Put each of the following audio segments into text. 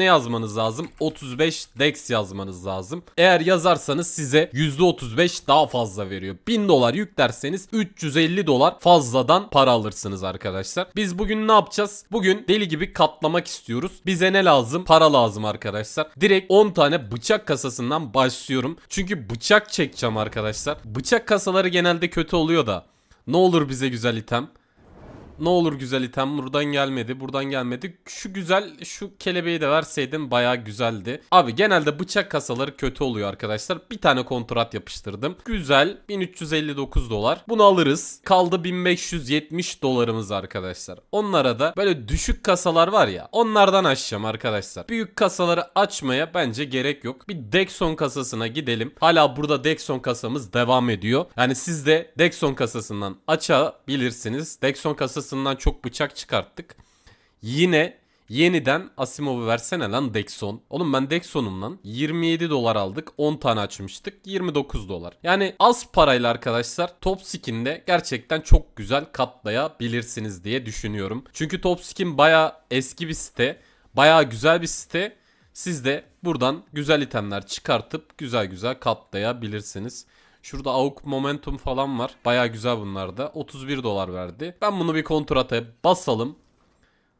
ne yazmanız lazım? 35 DEX yazmanız lazım. Eğer yazarsanız size %35 daha fazla veriyor. 1000 dolar yüklerseniz 350 dolar fazladan para alırsınız arkadaşlar. Biz bugün ne yapacağız? Bugün deli gibi katlamak istiyoruz. Bize ne lazım? Para lazım arkadaşlar. Direkt 10 tane bıçak kasasından başlıyorum. Çünkü bıçak çekeceğim arkadaşlar. Bıçak kasaları genelde kötü oluyor da. Ne olur bize güzel item. Ne olur güzel item buradan gelmedi buradan gelmedi. Şu güzel şu kelebeği de verseydim baya güzeldi. Abi genelde bıçak kasaları kötü oluyor arkadaşlar. Bir tane kontrat yapıştırdım. Güzel 1359 dolar. Bunu alırız. Kaldı 1570 dolarımız arkadaşlar. Onlara da böyle düşük kasalar var ya onlardan açacağım arkadaşlar. Büyük kasaları açmaya bence gerek yok. Bir Dexon kasasına gidelim. Hala burada Dexon kasamız devam ediyor. Yani siz de Dexon kasasından açabilirsiniz. Dexon kasası arkasından çok bıçak çıkarttık. Yine yeniden Asimov'u versene lan Dexon. Oğlum ben Dexon'um lan. 27 dolar aldık. 10 tane açmıştık. 29 dolar. Yani az parayla arkadaşlar Top Skin'de gerçekten çok güzel katlayabilirsiniz diye düşünüyorum. Çünkü Top Skin baya eski bir site. Baya güzel bir site. Siz de buradan güzel itemler çıkartıp güzel güzel katlayabilirsiniz. Şurada AUK Momentum falan var. Baya güzel bunlar da. 31 dolar verdi. Ben bunu bir kontrata basalım.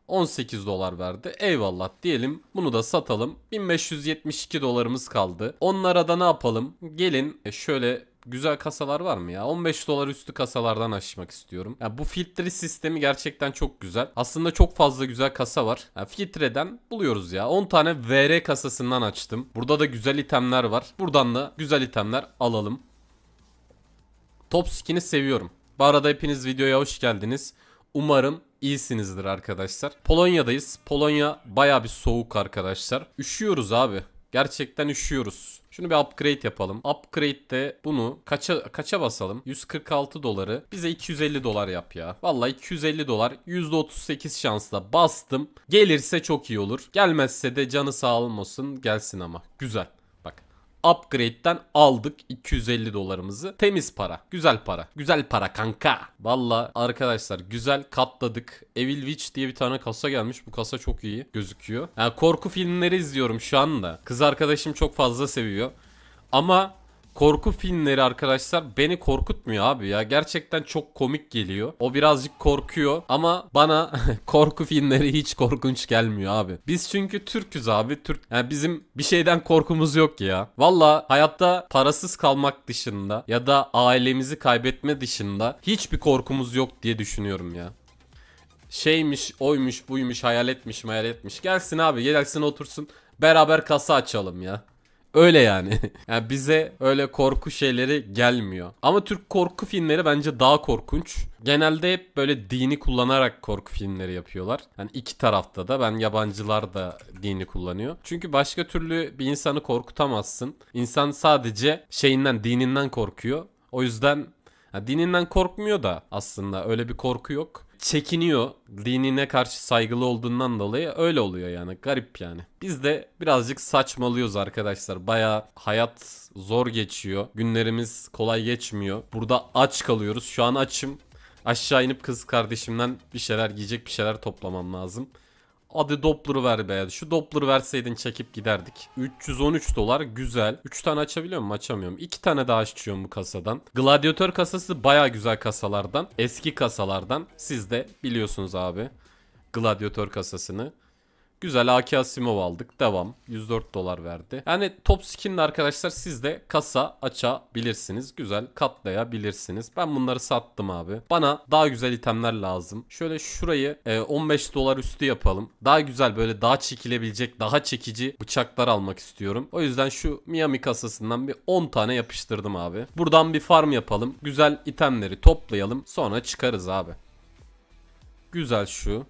18 dolar verdi. Eyvallah diyelim. Bunu da satalım. 1572 dolarımız kaldı. Onlara da ne yapalım? Gelin e, şöyle güzel kasalar var mı ya? 15 dolar üstü kasalardan açmak istiyorum. Ya bu filtre sistemi gerçekten çok güzel. Aslında çok fazla güzel kasa var. Ya filtreden buluyoruz ya. 10 tane VR kasasından açtım. Burada da güzel itemler var. Buradan da güzel itemler alalım. Top skin'i seviyorum. Bu arada hepiniz videoya hoş geldiniz. Umarım iyisinizdir arkadaşlar. Polonya'dayız. Polonya baya bir soğuk arkadaşlar. Üşüyoruz abi. Gerçekten üşüyoruz. Şunu bir upgrade yapalım. Upgrade'de bunu kaça kaça basalım? 146 doları bize 250 dolar yap ya. Vallahi 250 dolar %38 şansla bastım. Gelirse çok iyi olur. Gelmezse de canı sağ olmasın gelsin ama. Güzel. Upgrade'den aldık 250 dolarımızı. Temiz para. Güzel para. Güzel para kanka. Valla arkadaşlar güzel katladık. Evil Witch diye bir tane kasa gelmiş. Bu kasa çok iyi gözüküyor. Yani korku filmleri izliyorum şu anda. Kız arkadaşım çok fazla seviyor. Ama Korku filmleri arkadaşlar beni korkutmuyor abi ya. Gerçekten çok komik geliyor. O birazcık korkuyor ama bana korku filmleri hiç korkunç gelmiyor abi. Biz çünkü Türk'üz abi. Türk yani bizim bir şeyden korkumuz yok ya. Valla hayatta parasız kalmak dışında ya da ailemizi kaybetme dışında hiçbir korkumuz yok diye düşünüyorum ya şeymiş oymuş buymuş hayal etmiş hayal etmiş. Gelsin abi gelsin otursun beraber kasa açalım ya. Öyle yani. yani bize öyle korku şeyleri gelmiyor. Ama Türk korku filmleri bence daha korkunç. Genelde hep böyle dini kullanarak korku filmleri yapıyorlar. Yani iki tarafta da ben yabancılar da dini kullanıyor. Çünkü başka türlü bir insanı korkutamazsın. İnsan sadece şeyinden, dininden korkuyor. O yüzden yani dininden korkmuyor da aslında öyle bir korku yok çekiniyor. Dinine karşı saygılı olduğundan dolayı öyle oluyor yani. Garip yani. Biz de birazcık saçmalıyoruz arkadaşlar. Baya hayat zor geçiyor. Günlerimiz kolay geçmiyor. Burada aç kalıyoruz. Şu an açım. Aşağı inip kız kardeşimden bir şeyler giyecek bir şeyler toplamam lazım. Adı Doppler ver be. Şu Doppler verseydin çekip giderdik. 313 dolar güzel. 3 tane açabiliyor muyum? Açamıyorum. 2 tane daha açıyorum bu kasadan. Gladyatör kasası baya güzel kasalardan. Eski kasalardan. Siz de biliyorsunuz abi. Gladyatör kasasını. Güzel AK Asimov aldık. Devam. 104 dolar verdi. Yani top skin'in arkadaşlar siz de kasa açabilirsiniz. Güzel katlayabilirsiniz. Ben bunları sattım abi. Bana daha güzel itemler lazım. Şöyle şurayı e, 15 dolar üstü yapalım. Daha güzel böyle daha çekilebilecek daha çekici bıçaklar almak istiyorum. O yüzden şu Miami kasasından bir 10 tane yapıştırdım abi. Buradan bir farm yapalım. Güzel itemleri toplayalım. Sonra çıkarız abi. Güzel şu.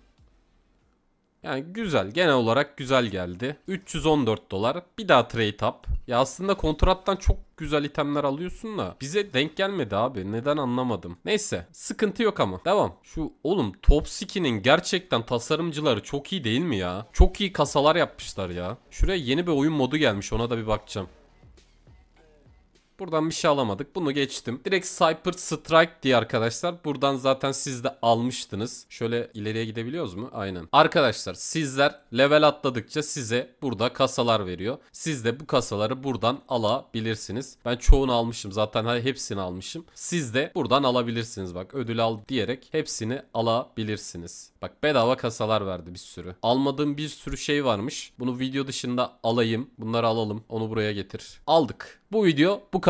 Yani güzel. Genel olarak güzel geldi. 314 dolar. Bir daha trade up. Ya aslında kontrattan çok güzel itemler alıyorsun da bize denk gelmedi abi. Neden anlamadım. Neyse sıkıntı yok ama. Devam. Şu oğlum Top Skin'in gerçekten tasarımcıları çok iyi değil mi ya? Çok iyi kasalar yapmışlar ya. Şuraya yeni bir oyun modu gelmiş ona da bir bakacağım. Buradan bir şey alamadık. Bunu geçtim. Direkt Cyper Strike diye arkadaşlar. Buradan zaten siz de almıştınız. Şöyle ileriye gidebiliyoruz mu? Aynen. Arkadaşlar sizler level atladıkça size burada kasalar veriyor. Siz de bu kasaları buradan alabilirsiniz. Ben çoğunu almışım. Zaten hepsini almışım. Siz de buradan alabilirsiniz. Bak ödül al diyerek hepsini alabilirsiniz. Bak bedava kasalar verdi bir sürü. Almadığım bir sürü şey varmış. Bunu video dışında alayım. Bunları alalım. Onu buraya getir. Aldık. Bu video bu kadar